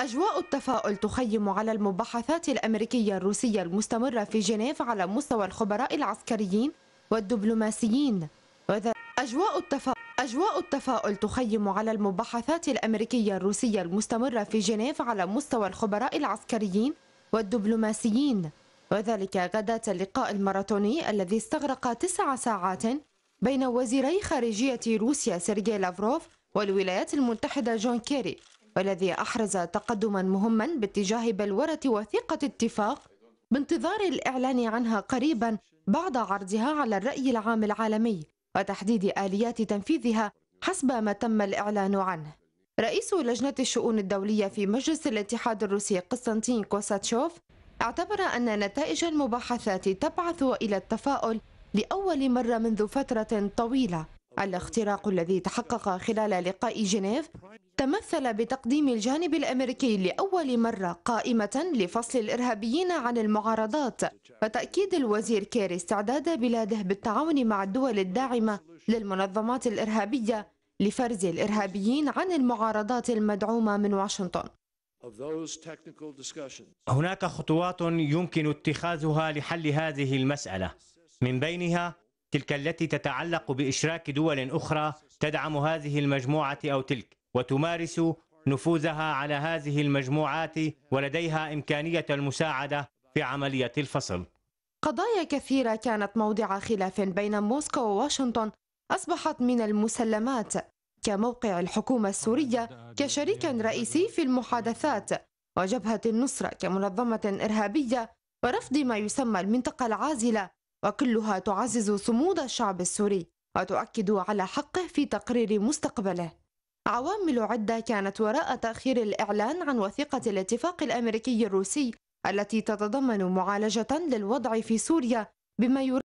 أجواء التفاؤل تخيم على المباحثات الأمريكية الروسية المستمرة في جنيف على مستوى الخبراء العسكريين والدبلوماسيين وذ... أجواء التفاؤل أجواء التفاؤل تخيم على المباحثات الأمريكية الروسية المستمرة في جنيف على مستوى الخبراء العسكريين والدبلوماسيين وذلك غداة اللقاء الماراثوني الذي استغرق تسع ساعات بين وزيري خارجية روسيا سيرجي لافروف والولايات المتحدة جون كيري والذي أحرز تقدما مهما باتجاه بلورة وثيقة اتفاق بانتظار الإعلان عنها قريبا بعد عرضها على الرأي العام العالمي وتحديد آليات تنفيذها حسب ما تم الإعلان عنه رئيس لجنة الشؤون الدولية في مجلس الاتحاد الروسي قسطنطين كوساتشوف اعتبر أن نتائج المباحثات تبعث إلى التفاؤل لأول مرة منذ فترة طويلة الاختراق الذي تحقق خلال لقاء جنيف تمثل بتقديم الجانب الأمريكي لأول مرة قائمة لفصل الإرهابيين عن المعارضات وتأكيد الوزير كيري استعداد بلاده بالتعاون مع الدول الداعمة للمنظمات الإرهابية لفرز الإرهابيين عن المعارضات المدعومة من واشنطن هناك خطوات يمكن اتخاذها لحل هذه المسألة من بينها تلك التي تتعلق بإشراك دول أخرى تدعم هذه المجموعة أو تلك وتمارس نفوذها على هذه المجموعات ولديها إمكانية المساعدة في عملية الفصل قضايا كثيرة كانت موضع خلاف بين موسكو وواشنطن أصبحت من المسلمات كموقع الحكومة السورية كشريك رئيسي في المحادثات وجبهة النصرة كمنظمة إرهابية ورفض ما يسمى المنطقة العازلة وكلها تعزز صمود الشعب السوري وتؤكد على حقه في تقرير مستقبله عوامل عدة كانت وراء تأخير الإعلان عن وثيقة الاتفاق الأمريكي الروسي التي تتضمن معالجة للوضع في سوريا بما